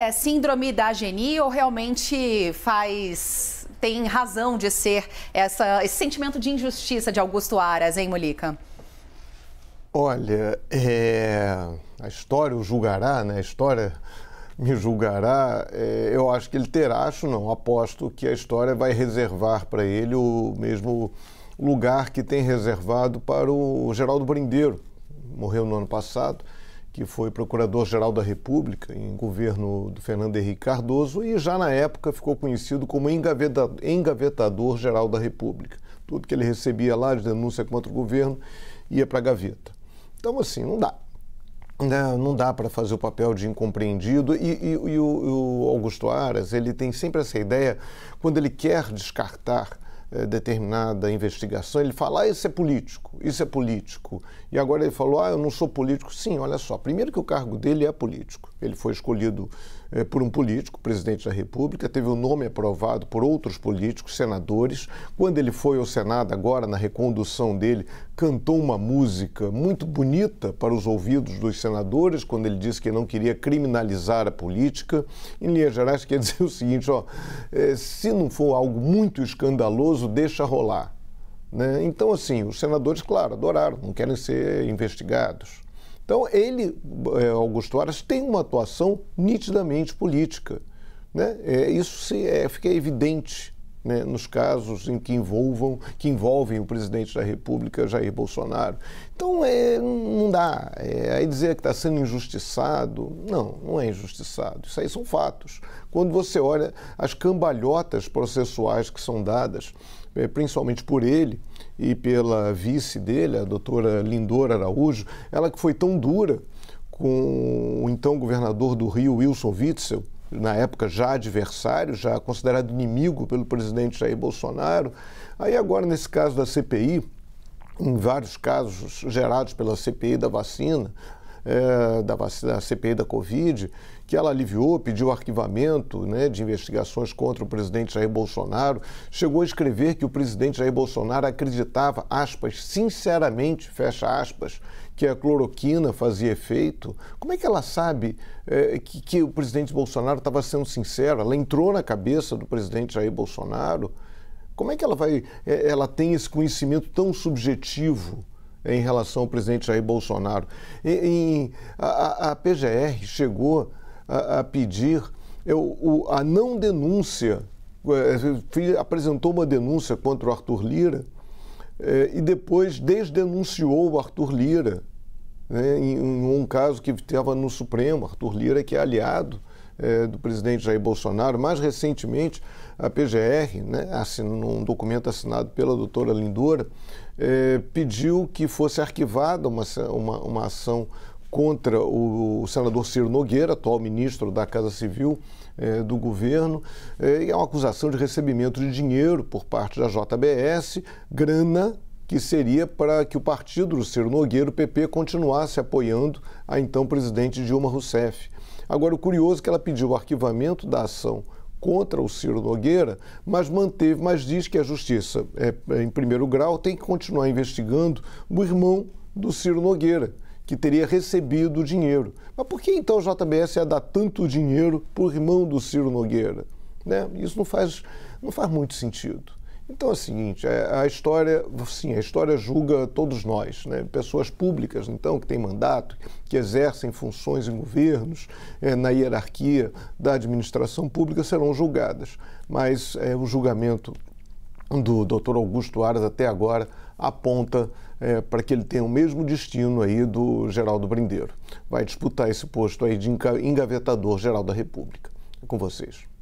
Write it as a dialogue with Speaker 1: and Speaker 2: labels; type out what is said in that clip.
Speaker 1: é síndrome da Geni ou realmente faz tem razão de ser essa, esse sentimento de injustiça de Augusto Aras, hein, Molica? Olha, é... a história o julgará, né? A história me julgará. É... Eu acho que ele terá, acho não, aposto que a história vai reservar para ele o mesmo lugar que tem reservado para o Geraldo Brindeiro. Morreu no ano passado que foi procurador-geral da República em governo do Fernando Henrique Cardoso e já na época ficou conhecido como engavetador-geral da República. Tudo que ele recebia lá de denúncia contra o governo ia para a gaveta. Então, assim, não dá. Né? Não dá para fazer o papel de incompreendido e, e, e o, o Augusto Aras ele tem sempre essa ideia quando ele quer descartar eh, determinada investigação, ele fala, ah, isso é político, isso é político. E agora ele falou, ah, eu não sou político. Sim, olha só, primeiro que o cargo dele é político. Ele foi escolhido é, por um político, presidente da República, teve o nome aprovado por outros políticos, senadores. Quando ele foi ao Senado, agora, na recondução dele, cantou uma música muito bonita para os ouvidos dos senadores, quando ele disse que não queria criminalizar a política. Em linhas gerais, quer dizer o seguinte: ó, é, se não for algo muito escandaloso, deixa rolar. Né? Então, assim, os senadores, claro, adoraram, não querem ser investigados. Então, ele, é, Augusto Aras, tem uma atuação nitidamente política. Né? É, isso se, é, fica evidente né, nos casos em que envolvam, que envolvem o presidente da República, Jair Bolsonaro. Então é, não dá. É, aí dizer que está sendo injustiçado, não, não é injustiçado. Isso aí são fatos. Quando você olha as cambalhotas processuais que são dadas, é, principalmente por ele e pela vice dele, a doutora Lindor Araújo, ela que foi tão dura com o então governador do Rio, Wilson Witzel, na época já adversário, já considerado inimigo pelo presidente Jair Bolsonaro. Aí agora, nesse caso da CPI, em vários casos gerados pela CPI da vacina, é, da vacina, a CPI da Covid, que ela aliviou, pediu arquivamento né, de investigações contra o presidente Jair Bolsonaro, chegou a escrever que o presidente Jair Bolsonaro acreditava, aspas, sinceramente, fecha aspas, que a cloroquina fazia efeito. Como é que ela sabe é, que, que o presidente Bolsonaro estava sendo sincero? Ela entrou na cabeça do presidente Jair Bolsonaro. Como é que ela vai, é, ela tem esse conhecimento tão subjetivo? em relação ao presidente Jair Bolsonaro. a, a, PGR chegou a, a pedir eu, é, o, a não denúncia, é, apresentou uma denúncia contra o Arthur Lira eh, e depois desdenunciou o Arthur Lira, né, em, em um caso que estava no Supremo, Arthur Lira, que é aliado é, do presidente Jair Bolsonaro. Mais recentemente, a PGR, né, num documento assinado pela doutora Lindora, é, pediu que fosse arquivada uma, uma, uma ação contra o, o senador Ciro Nogueira, atual ministro da Casa Civil, é, do governo e é uma acusação de recebimento de dinheiro por parte da JBS, grana que seria para que o partido do Ciro Nogueira, o PP, continuasse apoiando a então presidente Dilma Rousseff. Agora, o curioso é que ela pediu o arquivamento da ação contra o Ciro Nogueira, mas manteve, mas diz que a justiça, é, é em primeiro grau, tem que continuar investigando o irmão do Ciro Nogueira que teria recebido o dinheiro. Mas por que então o JBS ia dar tanto dinheiro para o irmão do Ciro Nogueira? Né? Isso não faz, não faz muito sentido. Então é o seguinte, é, a história, sim, a história julga todos nós, né? pessoas públicas, então, que têm mandato, que exercem funções em governos, é, na hierarquia da administração pública, serão julgadas. Mas é, o julgamento do Dr. Augusto Aras até agora aponta para que ele tenha o mesmo destino aí do Geraldo Brindeiro. Vai disputar esse posto aí de engavetador geral da República. É com vocês.